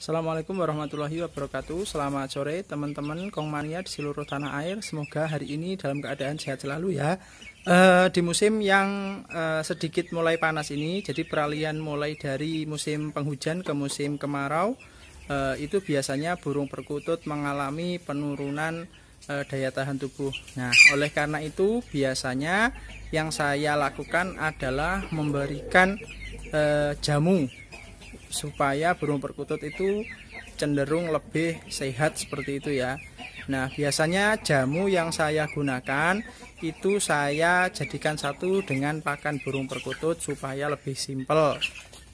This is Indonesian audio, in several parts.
Assalamualaikum warahmatullahi wabarakatuh Selamat sore teman-teman Kongmania di seluruh tanah air Semoga hari ini dalam keadaan sehat selalu ya e, Di musim yang e, sedikit mulai panas ini Jadi peralihan mulai dari musim penghujan ke musim kemarau e, Itu biasanya burung perkutut mengalami penurunan e, daya tahan tubuh Nah oleh karena itu biasanya yang saya lakukan adalah memberikan e, jamu supaya burung perkutut itu cenderung lebih sehat seperti itu ya. Nah, biasanya jamu yang saya gunakan itu saya jadikan satu dengan pakan burung perkutut supaya lebih simpel.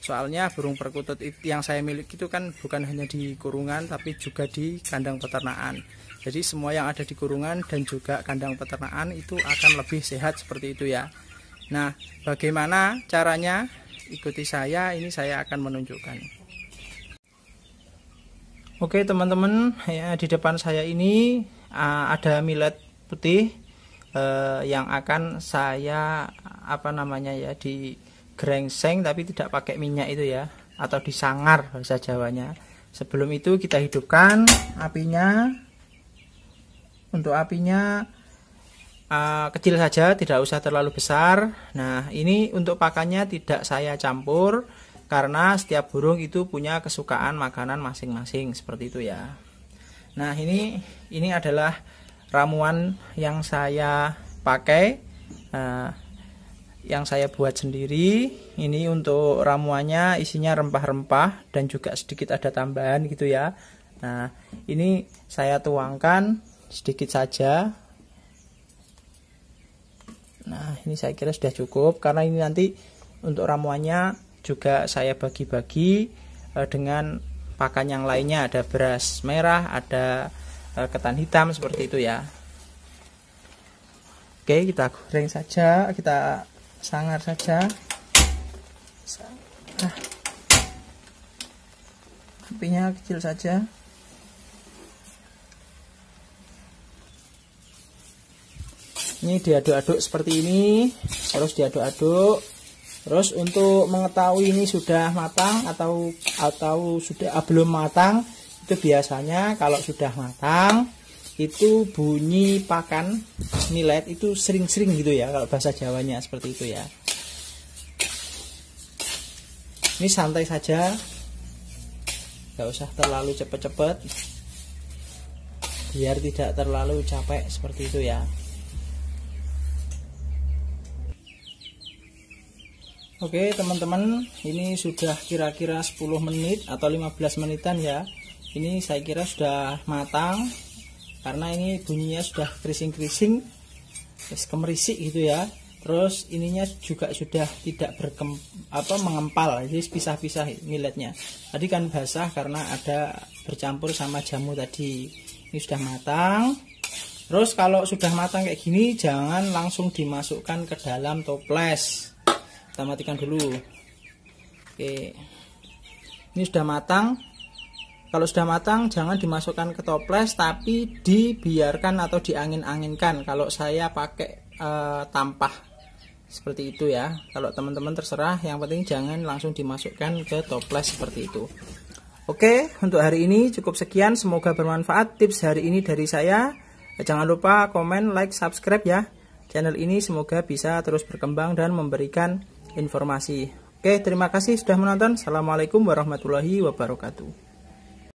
Soalnya burung perkutut yang saya miliki itu kan bukan hanya di kurungan tapi juga di kandang peternakan. Jadi semua yang ada di kurungan dan juga kandang peternakan itu akan lebih sehat seperti itu ya. Nah, bagaimana caranya? ikuti saya ini saya akan menunjukkan oke teman-teman ya di depan saya ini uh, ada millet putih uh, yang akan saya apa namanya ya di grengseng tapi tidak pakai minyak itu ya atau disangar bahasa Jawanya sebelum itu kita hidupkan apinya untuk apinya Eh, kecil saja, tidak usah terlalu besar. Nah, ini untuk pakannya tidak saya campur karena setiap burung itu punya kesukaan makanan masing-masing seperti itu ya. Nah, ini ini adalah ramuan yang saya pakai uh, yang saya buat sendiri. Ini untuk ramuannya isinya rempah-rempah dan juga sedikit ada tambahan gitu ya. Nah, ini saya tuangkan sedikit saja Nah ini saya kira sudah cukup karena ini nanti untuk ramuannya juga saya bagi-bagi eh, dengan pakan yang lainnya ada beras merah, ada eh, ketan hitam seperti itu ya. Oke kita goreng saja, kita sangar saja. Ah. apinya kecil saja. ini diaduk-aduk seperti ini terus diaduk-aduk terus untuk mengetahui ini sudah matang atau atau sudah ah, belum matang itu biasanya kalau sudah matang itu bunyi pakan nilet itu sering-sering gitu ya kalau bahasa Jawanya seperti itu ya ini santai saja nggak usah terlalu cepet-cepet biar tidak terlalu capek seperti itu ya Oke teman-teman ini sudah kira-kira 10 menit atau 15 menitan ya ini saya kira sudah matang karena ini bunyinya sudah kerising-kerising kemerisik gitu ya terus ininya juga sudah tidak berkem apa mengempal jadi pisah-pisah miletnya tadi kan basah karena ada bercampur sama jamu tadi ini sudah matang terus kalau sudah matang kayak gini jangan langsung dimasukkan ke dalam toples kita matikan dulu oke ini sudah matang kalau sudah matang jangan dimasukkan ke toples tapi dibiarkan atau diangin-anginkan kalau saya pakai e, tampah seperti itu ya kalau teman-teman terserah yang penting jangan langsung dimasukkan ke toples seperti itu Oke, untuk hari ini cukup sekian. Semoga bermanfaat tips hari ini dari saya. Jangan lupa komen, like, subscribe ya. Channel ini semoga bisa terus berkembang dan memberikan informasi. Oke, terima kasih sudah menonton. Assalamualaikum warahmatullahi wabarakatuh.